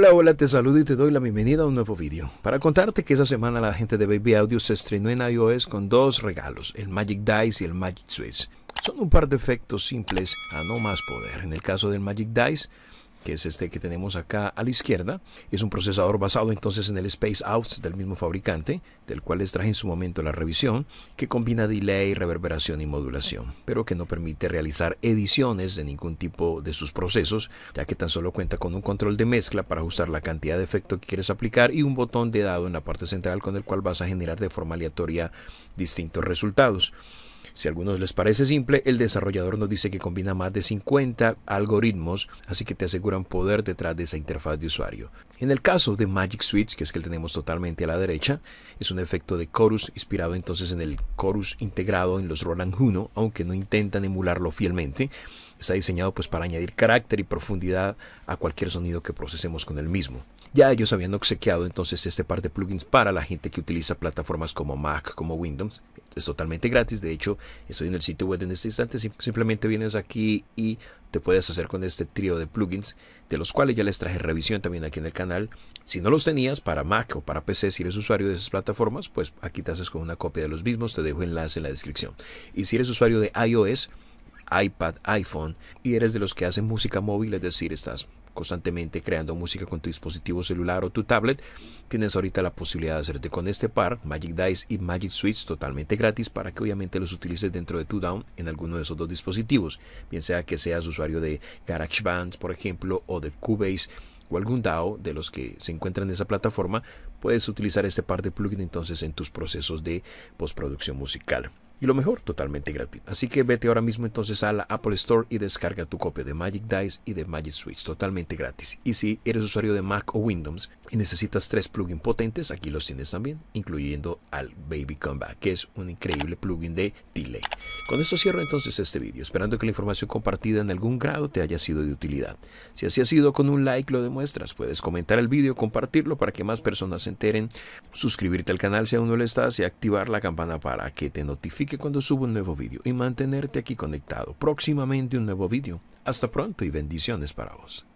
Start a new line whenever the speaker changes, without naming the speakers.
Hola, hola, te saludo y te doy la bienvenida a un nuevo video. Para contarte que esa semana la gente de Baby Audio se estrenó en iOS con dos regalos, el Magic Dice y el Magic Swiss. Son un par de efectos simples a no más poder. En el caso del Magic Dice, que es este que tenemos acá a la izquierda. Es un procesador basado entonces en el Space Out del mismo fabricante, del cual les traje en su momento la revisión, que combina delay, reverberación y modulación, pero que no permite realizar ediciones de ningún tipo de sus procesos, ya que tan solo cuenta con un control de mezcla para ajustar la cantidad de efecto que quieres aplicar y un botón de dado en la parte central con el cual vas a generar de forma aleatoria distintos resultados. Si a algunos les parece simple, el desarrollador nos dice que combina más de 50 algoritmos, así que te aseguran poder detrás de esa interfaz de usuario. En el caso de Magic Switch, que es el que tenemos totalmente a la derecha, es un efecto de chorus inspirado entonces en el chorus integrado en los Roland Juno, aunque no intentan emularlo fielmente está diseñado pues para añadir carácter y profundidad a cualquier sonido que procesemos con el mismo. Ya ellos habían obsequiado entonces este par de plugins para la gente que utiliza plataformas como Mac, como Windows. Es totalmente gratis, de hecho estoy en el sitio web en este instante, simplemente vienes aquí y te puedes hacer con este trío de plugins, de los cuales ya les traje revisión también aquí en el canal. Si no los tenías para Mac o para PC, si eres usuario de esas plataformas, pues aquí te haces con una copia de los mismos, te dejo enlace en la descripción. Y si eres usuario de iOS, iPad, iPhone, y eres de los que hacen música móvil, es decir, estás constantemente creando música con tu dispositivo celular o tu tablet, tienes ahorita la posibilidad de hacerte con este par, Magic Dice y Magic Switch, totalmente gratis para que obviamente los utilices dentro de tu down en alguno de esos dos dispositivos, bien sea que seas usuario de GarageBand, por ejemplo, o de Cubase o algún DAO de los que se encuentran en esa plataforma, puedes utilizar este par de plugin entonces en tus procesos de postproducción musical. Y lo mejor, totalmente gratis. Así que vete ahora mismo entonces a la Apple Store y descarga tu copia de Magic Dice y de Magic Switch totalmente gratis. Y si eres usuario de Mac o Windows y necesitas tres plugins potentes, aquí los tienes también, incluyendo al Baby Comeback, que es un increíble plugin de delay. Con esto cierro entonces este vídeo, esperando que la información compartida en algún grado te haya sido de utilidad. Si así ha sido, con un like lo demuestras. Puedes comentar el vídeo, compartirlo para que más personas se enteren, suscribirte al canal si aún no lo estás y activar la campana para que te notifique que cuando suba un nuevo vídeo y mantenerte aquí conectado. Próximamente un nuevo vídeo. Hasta pronto y bendiciones para vos.